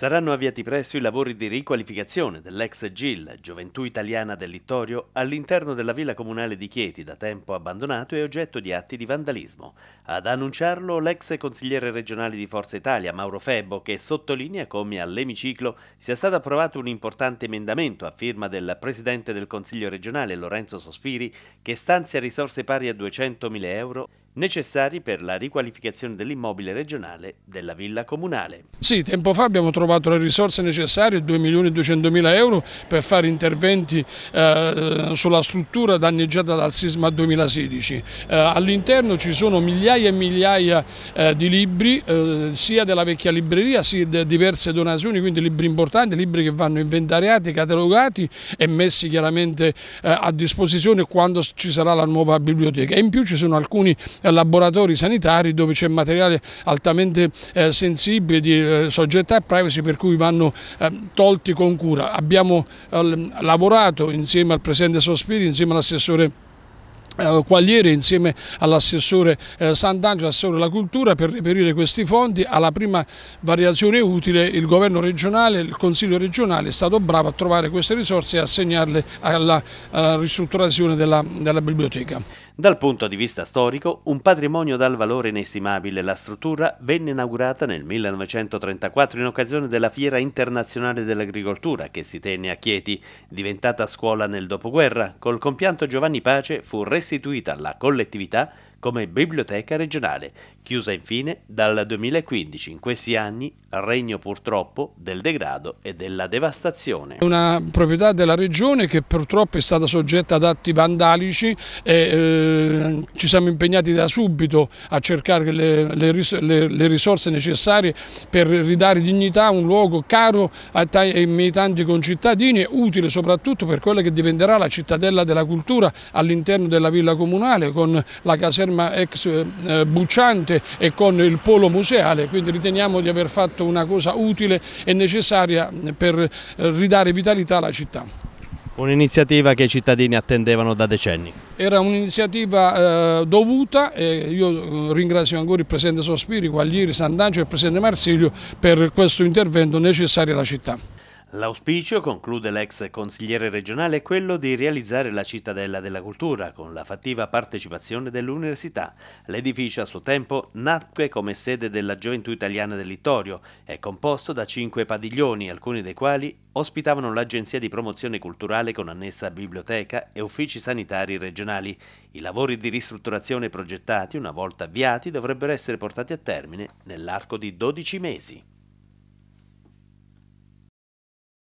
Saranno avviati presto i lavori di riqualificazione dell'ex GIL, Gioventù Italiana del Littorio, all'interno della villa comunale di Chieti, da tempo abbandonato e oggetto di atti di vandalismo. Ad annunciarlo l'ex consigliere regionale di Forza Italia, Mauro Febbo, che sottolinea come all'emiciclo sia stato approvato un importante emendamento a firma del presidente del Consiglio regionale Lorenzo Sospiri, che stanzia risorse pari a 200.000 euro necessari per la riqualificazione dell'immobile regionale della villa comunale. Sì, tempo fa abbiamo trovato le risorse necessarie, 2 milioni e 200 mila euro, per fare interventi eh, sulla struttura danneggiata dal sisma 2016. Eh, All'interno ci sono migliaia e migliaia eh, di libri, eh, sia della vecchia libreria, sia di diverse donazioni, quindi libri importanti, libri che vanno inventariati, catalogati e messi chiaramente eh, a disposizione quando ci sarà la nuova biblioteca. E in più ci sono alcuni eh, laboratori sanitari dove c'è materiale altamente eh, sensibile di eh, soggettà e privacy per cui vanno eh, tolti con cura. Abbiamo lavorato insieme al Presidente Sospiri, insieme all'assessore eh, Quagliere insieme all'assessore eh, Sant'Angelo, assessore alla cultura per reperire questi fondi alla prima variazione utile il governo regionale, il consiglio regionale è stato bravo a trovare queste risorse e assegnarle alla, alla ristrutturazione della, della biblioteca. Dal punto di vista storico, un patrimonio dal valore inestimabile, la struttura venne inaugurata nel 1934 in occasione della Fiera Internazionale dell'Agricoltura che si tenne a Chieti. Diventata scuola nel dopoguerra, col compianto Giovanni Pace fu restituita alla collettività come biblioteca regionale, chiusa infine dal 2015. In questi anni regno purtroppo del degrado e della devastazione. Una proprietà della regione che purtroppo è stata soggetta ad atti vandalici e eh, ci siamo impegnati da subito a cercare le, le, le, le, risorse necessarie per ridare dignità a un luogo caro ai miei tanti concittadini e utile soprattutto per quella che diventerà la cittadella della cultura all'interno della villa comunale con la caserma caserma ex eh, eh, Bucciante e con il polo museale, quindi riteniamo di aver fatto una cosa utile e necessaria per eh, ridare vitalità alla città. Un'iniziativa che i cittadini attendevano da decenni. Era un'iniziativa eh, dovuta e io ringrazio ancora il Presidente Sospiri, Quaglieri, Sant'Angelo e il Presidente Marsilio per questo intervento necessario alla città. L'auspicio, conclude l'ex consigliere regionale, è quello di realizzare la cittadella della cultura con la fattiva partecipazione dell'università. L'edificio a suo tempo nacque come sede della Gioventù Italiana del Littorio, è composto da cinque padiglioni, alcuni dei quali ospitavano l'Agenzia di promozione culturale con annessa biblioteca e uffici sanitari regionali. I lavori di ristrutturazione progettati, una volta avviati, dovrebbero essere portati a termine nell'arco di 12 mesi.